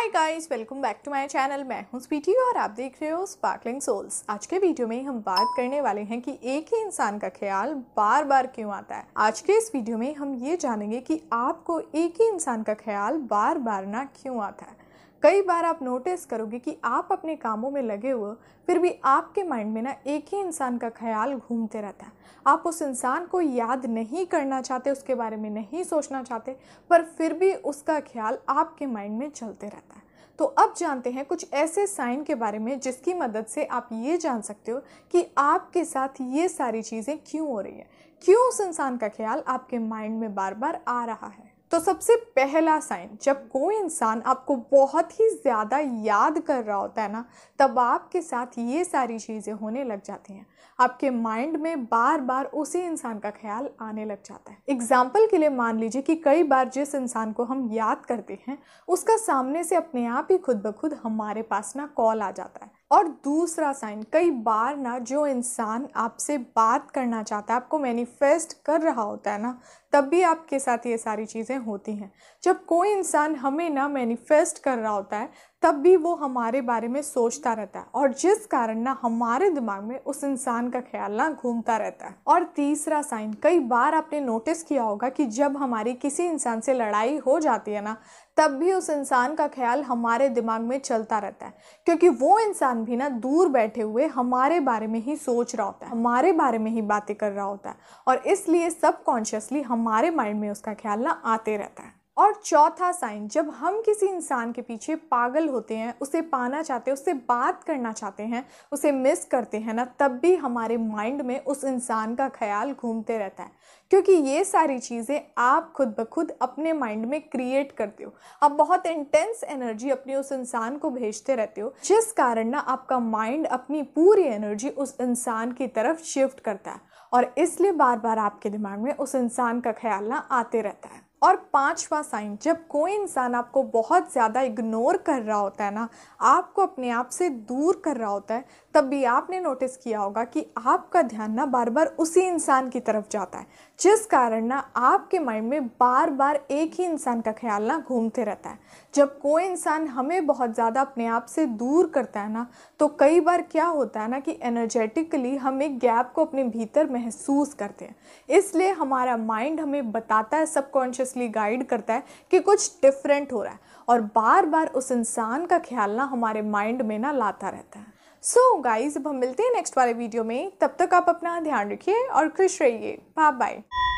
hi guys welcome back to my channel मैं हूं स्पीटी और आप देख रहे हो स्पार्कलिंग सोल्स आज के वीडियो में हम बात करने वाले हैं कि एक ही इंसान का ख्याल बार बार क्यों आता है आज के इस वीडियो में हम ये जानेंगे कि आपको एक ही इंसान का ख्याल बार बार ना क्यों आता है कई बार आप नोटिस करोगे कि आप अपने कामों में लगे हुए फिर भी आपके माइंड में ना एक ही इंसान का ख्याल घूमते रहता है आप उस इंसान को याद नहीं करना चाहते उसके बारे में नहीं सोचना चाहते पर फिर भी उसका ख्याल आपके माइंड में चलते रहता है तो अब जानते हैं कुछ ऐसे साइन के बारे में जिसकी मदद से आप ये जान सकते हो कि आपके साथ ये सारी चीज़ें क्यों हो रही हैं क्यों उस इंसान का ख्याल आपके माइंड में बार बार आ रहा है तो सबसे पहला साइन जब कोई इंसान आपको बहुत ही ज़्यादा याद कर रहा होता है ना तब आपके साथ ये सारी चीज़ें होने लग जाती हैं आपके माइंड में बार बार उसी इंसान का ख्याल आने लग जाता है एग्जाम्पल के लिए मान लीजिए कि कई बार जिस इंसान को हम याद करते हैं उसका सामने से अपने आप ही खुद ब खुद हमारे पास ना कॉल आ जाता है और दूसरा साइन कई बार ना जो इंसान आपसे बात करना चाहता है आपको मैनिफेस्ट कर रहा होता है ना तब भी आपके साथ ये सारी चीज़ें होती हैं जब कोई इंसान हमें ना मैनिफेस्ट कर रहा होता है तब भी वो हमारे बारे में सोचता रहता है और जिस कारण ना हमारे दिमाग में उस इंसान का ख्याल ना घूमता रहता है और तीसरा साइन कई बार आपने नोटिस किया होगा कि जब हमारी किसी इंसान से लड़ाई हो जाती है ना तब भी उस इंसान का ख्याल हमारे दिमाग में चलता रहता है क्योंकि वो इंसान भी ना दूर बैठे हुए हमारे बारे में ही सोच रहा होता है हमारे बारे में ही बातें कर रहा होता है और इसलिए सबकॉन्शियसली हमारे माइंड में उसका ख्याल ना आते रहता है और चौथा साइन जब हम किसी इंसान के पीछे पागल होते हैं उसे पाना चाहते हैं उससे बात करना चाहते हैं उसे मिस करते हैं ना तब भी हमारे माइंड में उस इंसान का ख्याल घूमते रहता है क्योंकि ये सारी चीज़ें आप खुद ब खुद अपने माइंड में क्रिएट करते हो आप बहुत इंटेंस एनर्जी अपनी उस इंसान को भेजते रहते हो जिस कारण ना आपका माइंड अपनी पूरी एनर्जी उस इंसान की तरफ शिफ्ट करता है और इसलिए बार बार आपके दिमाग में उस इंसान का ख्याल ना आते रहता है और पांचवा साइन जब कोई इंसान आपको बहुत ज़्यादा इग्नोर कर रहा होता है ना आपको अपने आप से दूर कर रहा होता है तब भी आपने नोटिस किया होगा कि आपका ध्यान ना बार बार उसी इंसान की तरफ जाता है जिस कारण ना आपके माइंड में बार बार एक ही इंसान का ख्याल ना घूमते रहता है जब कोई इंसान हमें बहुत ज़्यादा अपने आप से दूर करता है ना तो कई बार क्या होता है ना कि एनर्जेटिकली हम एक गैप को अपने भीतर महसूस करते हैं इसलिए हमारा माइंड हमें बताता है सबकॉन्शियस सबकॉन्शियसली गाइड करता है कि कुछ डिफरेंट हो रहा है और बार बार उस इंसान का ख्याल ना हमारे माइंड में ना लाता रहता है सो so, गाइज अब हम मिलते हैं नेक्स्ट वाले वीडियो में तब तक आप अपना ध्यान रखिए और खुश रहिए बाय बाय